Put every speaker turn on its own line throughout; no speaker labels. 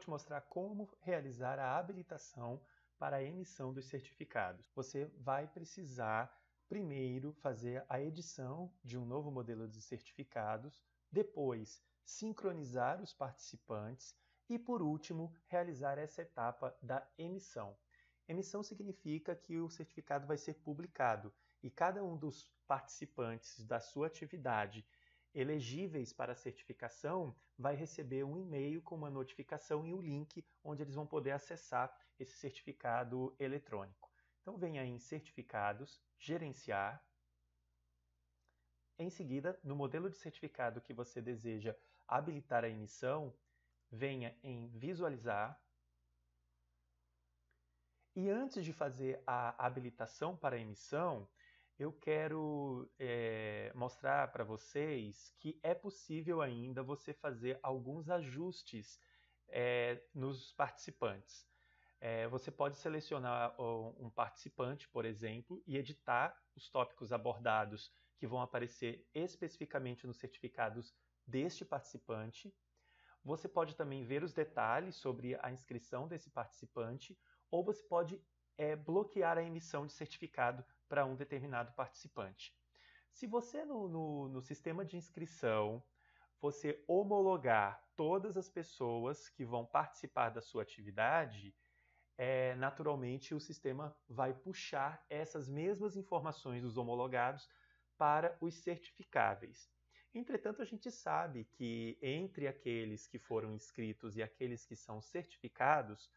te mostrar como realizar a habilitação para a emissão dos certificados. Você vai precisar primeiro fazer a edição de um novo modelo de certificados, depois sincronizar os participantes e, por último, realizar essa etapa da emissão. Emissão significa que o certificado vai ser publicado e cada um dos participantes da sua atividade elegíveis para a certificação vai receber um e-mail com uma notificação e o um link onde eles vão poder acessar esse certificado eletrônico. Então venha em certificados, gerenciar. Em seguida, no modelo de certificado que você deseja habilitar a emissão, venha em visualizar. E antes de fazer a habilitação para a emissão, eu quero é, mostrar para vocês que é possível ainda você fazer alguns ajustes é, nos participantes. É, você pode selecionar um participante, por exemplo, e editar os tópicos abordados que vão aparecer especificamente nos certificados deste participante. Você pode também ver os detalhes sobre a inscrição desse participante, ou você pode é bloquear a emissão de certificado para um determinado participante. Se você, no, no, no sistema de inscrição, você homologar todas as pessoas que vão participar da sua atividade, é, naturalmente o sistema vai puxar essas mesmas informações dos homologados para os certificáveis. Entretanto, a gente sabe que entre aqueles que foram inscritos e aqueles que são certificados,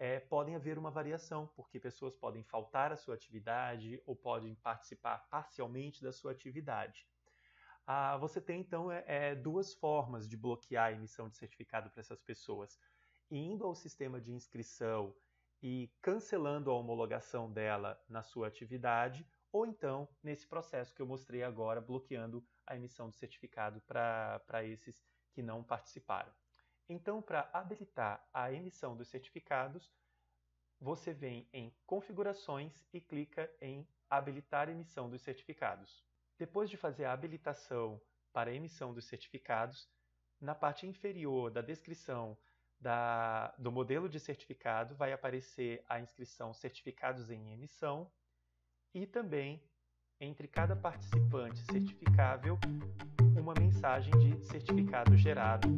é, podem haver uma variação, porque pessoas podem faltar à sua atividade ou podem participar parcialmente da sua atividade. Ah, você tem, então, é, é, duas formas de bloquear a emissão de certificado para essas pessoas. Indo ao sistema de inscrição e cancelando a homologação dela na sua atividade, ou então, nesse processo que eu mostrei agora, bloqueando a emissão de certificado para esses que não participaram. Então, para habilitar a emissão dos certificados, você vem em Configurações e clica em Habilitar emissão dos certificados. Depois de fazer a habilitação para a emissão dos certificados, na parte inferior da descrição da, do modelo de certificado vai aparecer a inscrição Certificados em Emissão e também, entre cada participante certificável, uma mensagem de certificado gerado